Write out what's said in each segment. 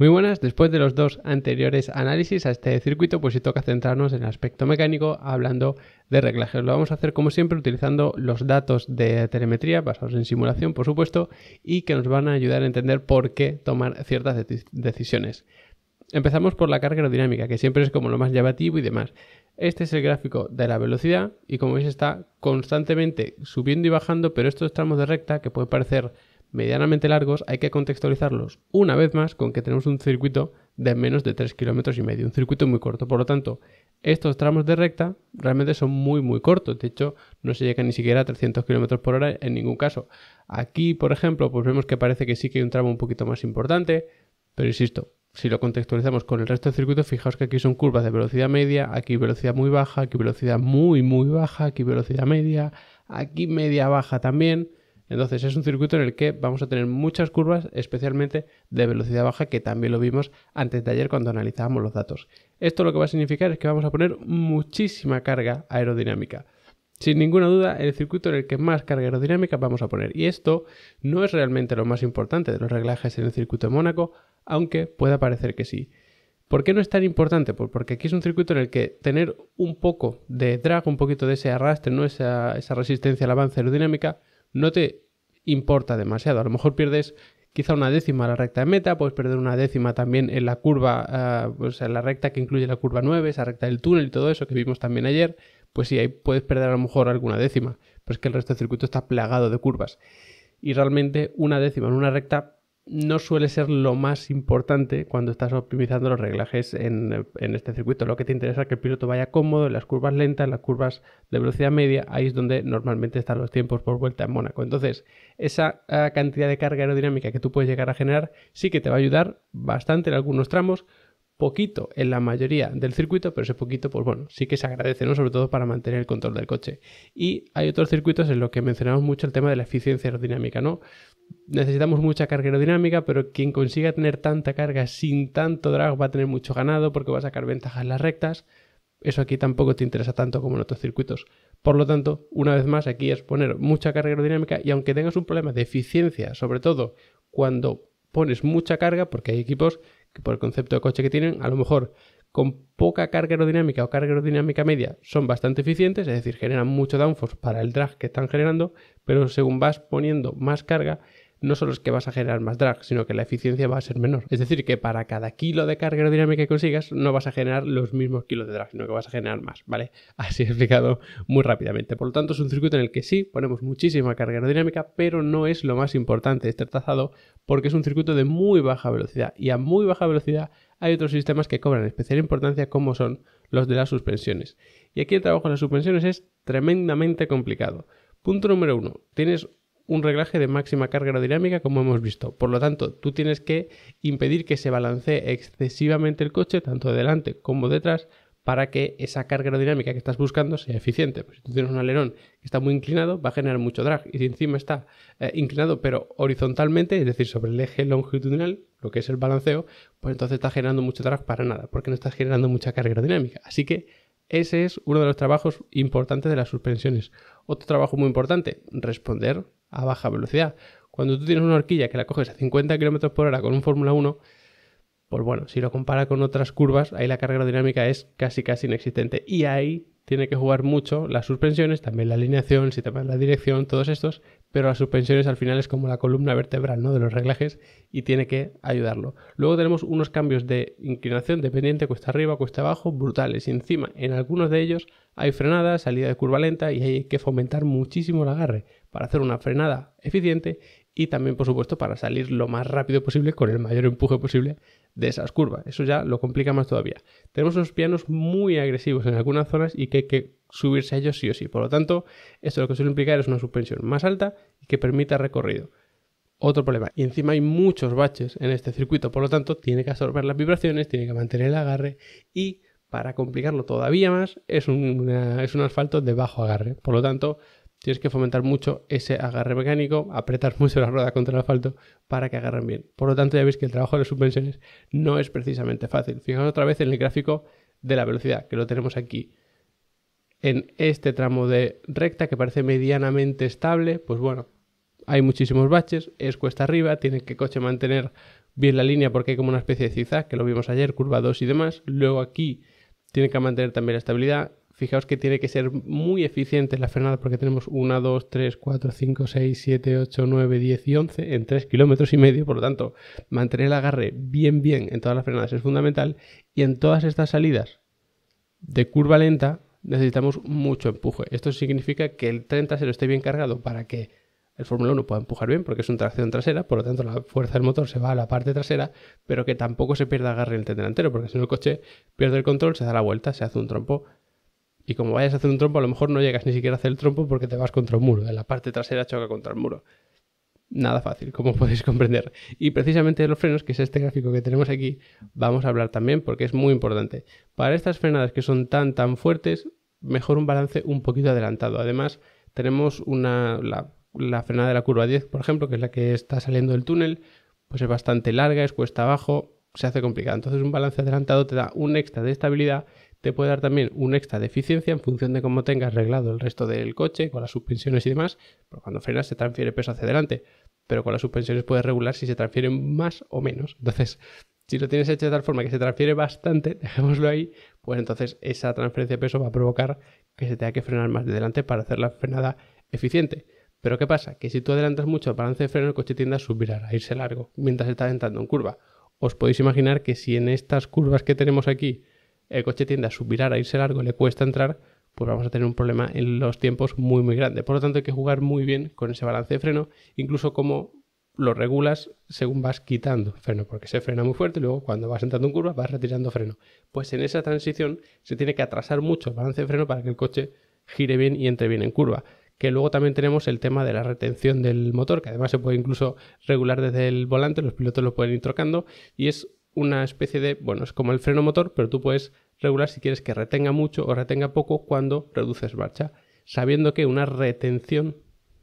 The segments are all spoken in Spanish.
Muy buenas, después de los dos anteriores análisis a este circuito, pues sí toca centrarnos en el aspecto mecánico hablando de reglajes. Lo vamos a hacer como siempre utilizando los datos de telemetría basados en simulación, por supuesto, y que nos van a ayudar a entender por qué tomar ciertas decisiones. Empezamos por la carga aerodinámica, que siempre es como lo más llamativo y demás. Este es el gráfico de la velocidad y como veis está constantemente subiendo y bajando, pero estos tramos de recta que puede parecer medianamente largos hay que contextualizarlos una vez más con que tenemos un circuito de menos de 3 kilómetros y medio, un circuito muy corto. Por lo tanto, estos tramos de recta realmente son muy muy cortos, de hecho no se llega ni siquiera a 300 kilómetros por hora en ningún caso. Aquí, por ejemplo, pues vemos que parece que sí que hay un tramo un poquito más importante, pero insisto, si lo contextualizamos con el resto del circuito, fijaos que aquí son curvas de velocidad media, aquí velocidad muy baja, aquí velocidad muy muy baja, aquí velocidad media, aquí media baja también. Entonces es un circuito en el que vamos a tener muchas curvas, especialmente de velocidad baja, que también lo vimos antes de ayer cuando analizábamos los datos. Esto lo que va a significar es que vamos a poner muchísima carga aerodinámica. Sin ninguna duda, el circuito en el que más carga aerodinámica vamos a poner. Y esto no es realmente lo más importante de los reglajes en el circuito de Mónaco, aunque pueda parecer que sí. ¿Por qué no es tan importante? Pues porque aquí es un circuito en el que tener un poco de drag, un poquito de ese arrastre, ¿no? esa, esa resistencia al avance aerodinámica, no te importa demasiado. A lo mejor pierdes quizá una décima en la recta de meta, puedes perder una décima también en la curva, pues en la recta que incluye la curva 9, esa recta del túnel y todo eso que vimos también ayer, pues sí, ahí puedes perder a lo mejor alguna décima, pero es que el resto del circuito está plagado de curvas. Y realmente una décima en una recta no suele ser lo más importante cuando estás optimizando los reglajes en, este circuito. Lo que te interesa es que el piloto vaya cómodo en las curvas lentas, en las curvas de velocidad media, ahí es donde normalmente están los tiempos por vuelta en Mónaco. Entonces, esa ah, cantidad de carga aerodinámica que tú puedes llegar a generar sí que te va a ayudar bastante en algunos tramos, poquito en la mayoría del circuito, pero ese poquito, pues bueno, sí que se agradece, ¿no? Sobre todo para mantener el control del coche. Y hay otros circuitos en los que mencionamos mucho el tema de la eficiencia aerodinámica, ¿no? necesitamos mucha carga aerodinámica, pero quien consiga tener tanta carga sin tanto drag va a tener mucho ganado porque va a sacar ventajas en las rectas. Eso aquí tampoco te interesa tanto como en otros circuitos. Por lo tanto, una vez más, aquí es poner mucha carga aerodinámica y aunque tengas un problema de eficiencia, sobre todo cuando pones mucha carga, porque hay equipos que por el concepto de coche que tienen, a lo mejor con poca carga aerodinámica o carga aerodinámica media son bastante eficientes, es decir, generan mucho downforce para el drag que están generando, pero según vas poniendo más carga, no solo es que vas a generar más drag, sino que la eficiencia va a ser menor. Es decir, que para cada kilo de carga aerodinámica que consigas, no vas a generar los mismos kilos de drag, sino que vas a generar más, ¿vale? Así he explicado muy rápidamente. Por lo tanto, es un circuito en el que sí ponemos muchísima carga aerodinámica, pero no es lo más importante este trazado, porque es un circuito de muy baja velocidad. Y a muy baja velocidad hay otros sistemas que cobran especial importancia, como son los de las suspensiones. Y aquí el trabajo de las suspensiones es tremendamente complicado. Punto número uno, tienes un reglaje de máxima carga aerodinámica como hemos visto. Por lo tanto, tú tienes que impedir que se balancee excesivamente el coche, tanto delante como detrás, para que esa carga aerodinámica que estás buscando sea eficiente. Pues si tú tienes un alerón que está muy inclinado, va a generar mucho drag. Y si encima está eh, inclinado, pero horizontalmente, es decir, sobre el eje longitudinal, lo que es el balanceo, pues entonces está generando mucho drag para nada, porque no estás generando mucha carga aerodinámica. Así que ese es uno de los trabajos importantes de las suspensiones. Otro trabajo muy importante, responder a baja velocidad. Cuando tú tienes una horquilla que la coges a 50 km por hora con un Fórmula 1, pues bueno, si lo compara con otras curvas, ahí la carga dinámica es casi casi inexistente. Y ahí tiene que jugar mucho las suspensiones, también la alineación, si sistema la dirección, todos estos, pero las suspensiones al final es como la columna vertebral ¿no? de los reglajes y tiene que ayudarlo. Luego tenemos unos cambios de inclinación dependiente, cuesta arriba, cuesta abajo, brutales. Y encima, en algunos de ellos hay frenada, salida de curva lenta y hay que fomentar muchísimo el agarre para hacer una frenada eficiente y también, por supuesto, para salir lo más rápido posible con el mayor empuje posible de esas curvas. Eso ya lo complica más todavía. Tenemos unos pianos muy agresivos en algunas zonas y que hay que subirse a ellos sí o sí. Por lo tanto, esto lo que suele implicar es una suspensión más alta y que permita recorrido. Otro problema. Y encima hay muchos baches en este circuito, por lo tanto, tiene que absorber las vibraciones, tiene que mantener el agarre y para complicarlo todavía más, es, es un asfalto de bajo agarre. Por lo tanto, Tienes que fomentar mucho ese agarre mecánico, apretar mucho la rueda contra el asfalto para que agarren bien. Por lo tanto, ya veis que el trabajo de las suspensiones no es precisamente fácil. Fijaos otra vez en el gráfico de la velocidad, que lo tenemos aquí. En este tramo de recta que parece medianamente estable, pues bueno, hay muchísimos baches, es cuesta arriba, tiene que coche mantener bien la línea porque hay como una especie de zigzag, que lo vimos ayer, curva 2 y demás. Luego aquí tiene que mantener también la estabilidad Fijaos que tiene que ser muy eficiente la frenada porque tenemos 1, 2, 3, 4, 5, 6, 7, 8, 9, 10 y 11 en 3 kilómetros y medio. Por lo tanto, mantener el agarre bien, bien en todas las frenadas es fundamental. Y en todas estas salidas de curva lenta necesitamos mucho empuje. Esto significa que el tren trasero esté bien cargado para que el Fórmula 1 pueda empujar bien porque es un tracción trasera, por lo tanto la fuerza del motor se va a la parte trasera, pero que tampoco se pierda agarre en el tren delantero, porque si no el coche pierde el control, se da la vuelta, se hace un trompo y como vayas a hacer un trompo, a lo mejor no llegas ni siquiera a hacer el trompo porque te vas contra un muro. En la parte trasera choca contra el muro. Nada fácil, como podéis comprender. Y precisamente de los frenos, que es este gráfico que tenemos aquí, vamos a hablar también porque es muy importante. Para estas frenadas que son tan tan fuertes, mejor un balance un poquito adelantado. Además, tenemos una, la, frenada de la curva 10, por ejemplo, que es la que está saliendo del túnel, pues es bastante larga, es cuesta abajo, se hace complicado. Entonces un balance adelantado te da un extra de estabilidad te puede dar también un extra de eficiencia en función de cómo tengas arreglado el resto del coche, con las suspensiones y demás, porque cuando frenas se transfiere peso hacia adelante, pero con las suspensiones puedes regular si se transfieren más o menos. Entonces, si lo tienes hecho de tal forma que se transfiere bastante, dejémoslo ahí, pues entonces esa transferencia de peso va a provocar que se tenga que frenar más de delante para hacer la frenada eficiente. Pero ¿qué pasa? Que si tú adelantas mucho el balance de freno, el coche tiende a subir, a irse largo, mientras está entrando en curva. Os podéis imaginar que si en estas curvas que tenemos aquí el coche tiende a subirar, a irse largo, le cuesta entrar, pues vamos a tener un problema en los tiempos muy, muy grande. Por lo tanto, hay que jugar muy bien con ese balance de freno, incluso como lo regulas según vas quitando freno, porque se frena muy fuerte y luego cuando vas entrando en curva vas retirando freno. Pues en esa transición se tiene que atrasar mucho el balance de freno para que el coche gire bien y entre bien en curva. Que luego también tenemos el tema de la retención del motor, que además se puede incluso regular desde el volante, los pilotos lo pueden ir trocando, y es una especie de, bueno, es como el freno motor, pero tú puedes regular si quieres que retenga mucho o retenga poco cuando reduces marcha, sabiendo que una retención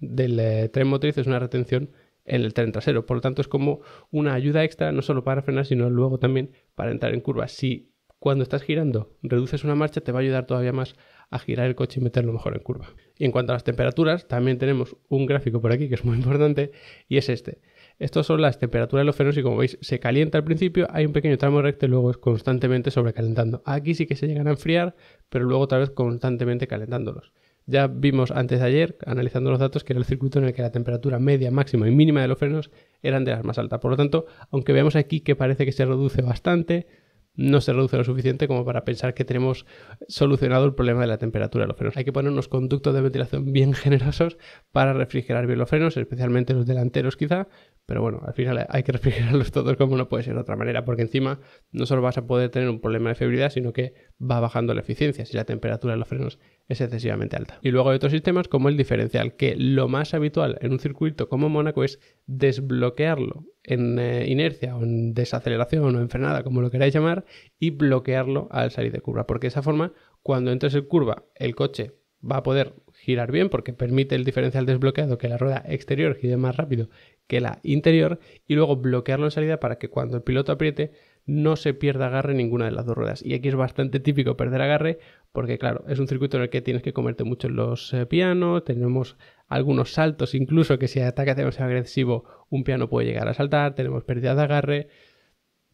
del eh, tren motriz es una retención en el tren trasero. Por lo tanto, es como una ayuda extra, no solo para frenar, sino luego también para entrar en curva. Si cuando estás girando reduces una marcha, te va a ayudar todavía más a girar el coche y meterlo mejor en curva. Y en cuanto a las temperaturas, también tenemos un gráfico por aquí que es muy importante y es este. Estas son las temperaturas de los frenos y como veis se calienta al principio, hay un pequeño tramo recto y luego es constantemente sobrecalentando. Aquí sí que se llegan a enfriar, pero luego otra vez constantemente calentándolos. Ya vimos antes de ayer, analizando los datos, que era el circuito en el que la temperatura media, máxima y mínima de los frenos eran de las más altas. Por lo tanto, aunque veamos aquí que parece que se reduce bastante, no se reduce lo suficiente como para pensar que tenemos solucionado el problema de la temperatura de los frenos. Hay que poner unos conductos de ventilación bien generosos para refrigerar bien los frenos, especialmente los delanteros quizá, pero bueno, al final hay que refrigerarlos todos como no puede ser de otra manera, porque encima no solo vas a poder tener un problema de febrilidad, sino que va bajando la eficiencia si la temperatura de los frenos es excesivamente alta. Y luego hay otros sistemas como el diferencial, que lo más habitual en un circuito como Mónaco es desbloquearlo en eh, inercia o en desaceleración o en frenada, como lo queráis llamar, y bloquearlo al salir de curva, porque de esa forma, cuando entres en curva, el coche va a poder girar bien porque permite el diferencial desbloqueado que la rueda exterior gire más rápido que la interior y luego bloquearlo en salida para que cuando el piloto apriete no se pierda agarre en ninguna de las dos ruedas. Y aquí es bastante típico perder agarre porque, claro, es un circuito en el que tienes que comerte mucho en los eh, pianos, tenemos algunos saltos, incluso que si ataque demasiado agresivo, un piano puede llegar a saltar, tenemos pérdida de agarre.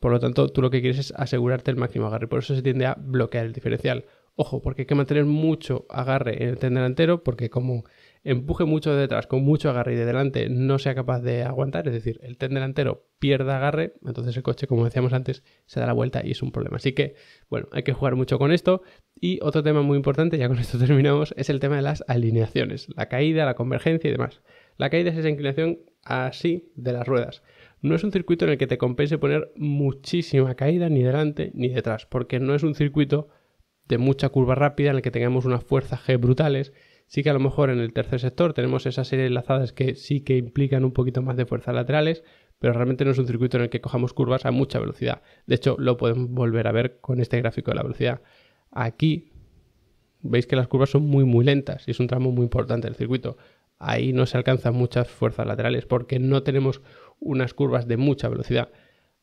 Por lo tanto, tú lo que quieres es asegurarte el máximo agarre. Por eso se tiende a bloquear el diferencial. Ojo, porque hay que mantener mucho agarre en el tren delantero, porque como empuje mucho de detrás con mucho agarre y de delante no sea capaz de aguantar, es decir, el tren delantero pierda agarre, entonces el coche, como decíamos antes, se da la vuelta y es un problema. Así que, bueno, hay que jugar mucho con esto. Y otro tema muy importante, ya con esto terminamos, es el tema de las alineaciones, la caída, la convergencia y demás. La caída es esa inclinación así de las ruedas. No es un circuito en el que te compense poner muchísima caída ni delante ni detrás, porque no es un circuito de mucha curva rápida en el que tengamos unas fuerzas G brutales Sí que a lo mejor en el tercer sector tenemos esas series enlazadas que sí que implican un poquito más de fuerzas laterales, pero realmente no es un circuito en el que cojamos curvas a mucha velocidad. De hecho, lo podemos volver a ver con este gráfico de la velocidad. Aquí veis que las curvas son muy muy lentas y es un tramo muy importante del circuito. Ahí no se alcanzan muchas fuerzas laterales porque no tenemos unas curvas de mucha velocidad.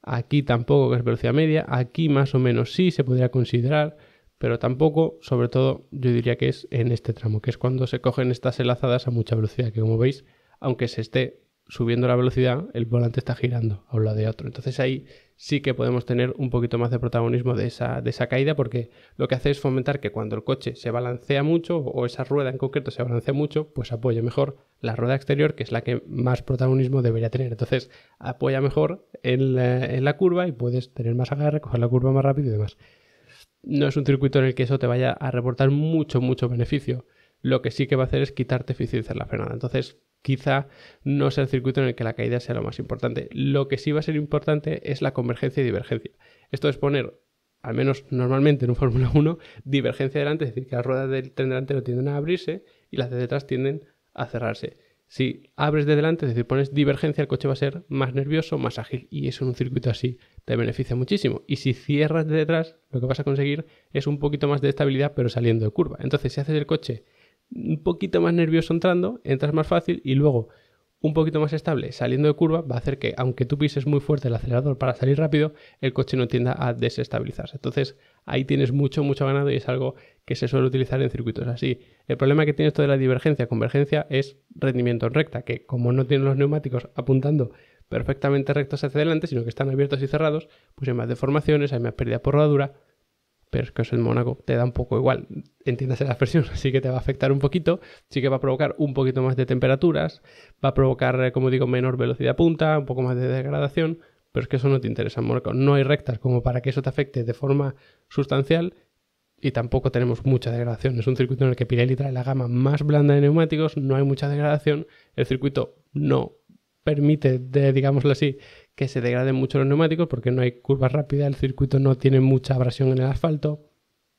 Aquí tampoco que es velocidad media, aquí más o menos sí se podría considerar pero tampoco, sobre todo, yo diría que es en este tramo, que es cuando se cogen estas enlazadas a mucha velocidad, que como veis, aunque se esté subiendo la velocidad, el volante está girando a un lado de otro. Entonces ahí sí que podemos tener un poquito más de protagonismo de esa, de esa caída, porque lo que hace es fomentar que cuando el coche se balancea mucho, o esa rueda en concreto se balancea mucho, pues apoya mejor la rueda exterior, que es la que más protagonismo debería tener. Entonces apoya mejor en la, en la curva y puedes tener más agarre, coger la curva más rápido y demás no es un circuito en el que eso te vaya a reportar mucho, mucho beneficio. Lo que sí que va a hacer es quitarte eficiencia en la frenada. Entonces, quizá no sea el circuito en el que la caída sea lo más importante. Lo que sí va a ser importante es la convergencia y divergencia. Esto es poner, al menos normalmente en un Fórmula 1, divergencia delante, es decir, que las ruedas del tren delantero tienden a abrirse y las de detrás tienden a cerrarse. Si abres de delante, es decir, pones divergencia, el coche va a ser más nervioso, más ágil. Y eso en un circuito así te beneficia muchísimo. Y si cierras de detrás, lo que vas a conseguir es un poquito más de estabilidad, pero saliendo de curva. Entonces, si haces el coche un poquito más nervioso entrando, entras más fácil y luego un poquito más estable saliendo de curva va a hacer que, aunque tú pises muy fuerte el acelerador para salir rápido, el coche no tienda a desestabilizarse. Entonces ahí tienes mucho, mucho ganado y es algo que se suele utilizar en circuitos así. El problema que tiene esto de la divergencia, convergencia, es rendimiento en recta, que como no tienen los neumáticos apuntando perfectamente rectos hacia adelante, sino que están abiertos y cerrados, pues hay más deformaciones, hay más pérdida por rodadura, pero es que en Mónaco te da un poco igual, entiéndase la expresión, así que te va a afectar un poquito, sí que va a provocar un poquito más de temperaturas, va a provocar, eh, como digo, menor velocidad punta, un poco más de degradación, pero es que eso no te interesa en Mónaco, no hay rectas como para que eso te afecte de forma sustancial y tampoco tenemos mucha degradación, es un circuito en el que Pirelli trae la gama más blanda de neumáticos, no hay mucha degradación, el circuito no permite, de, digámoslo así, que se degraden mucho los neumáticos porque no hay curvas rápidas, el circuito no tiene mucha abrasión en el asfalto.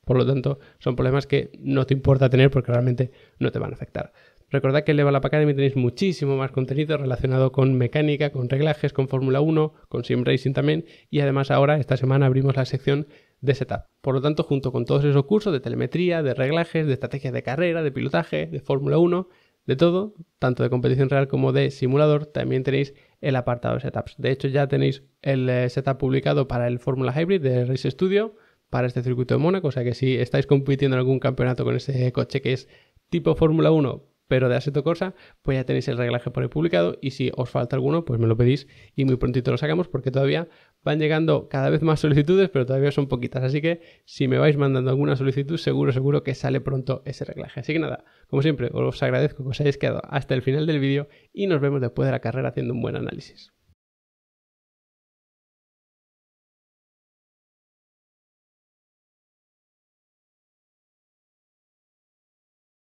Por lo tanto, son problemas que no te importa tener porque realmente no te van a afectar. Recordad que en Level Up Academy tenéis muchísimo más contenido relacionado con mecánica, con reglajes, con Fórmula 1, con Sim Racing también. Y además ahora, esta semana, abrimos la sección de setup. Por lo tanto, junto con todos esos cursos de telemetría, de reglajes, de estrategias de carrera, de pilotaje, de Fórmula 1, de todo, tanto de competición real como de simulador, también tenéis el apartado de setups. De hecho, ya tenéis el eh, setup publicado para el Fórmula Hybrid de Race Studio, para este circuito de Mónaco. O sea que si estáis compitiendo en algún campeonato con ese coche que es tipo Fórmula 1, pero de aseto Corsa, pues ya tenéis el reglaje por ahí publicado y si os falta alguno, pues me lo pedís y muy prontito lo sacamos porque todavía van llegando cada vez más solicitudes, pero todavía son poquitas, así que si me vais mandando alguna solicitud, seguro, seguro que sale pronto ese reglaje. Así que nada, como siempre, os agradezco que os hayáis quedado hasta el final del vídeo y nos vemos después de la carrera haciendo un buen análisis.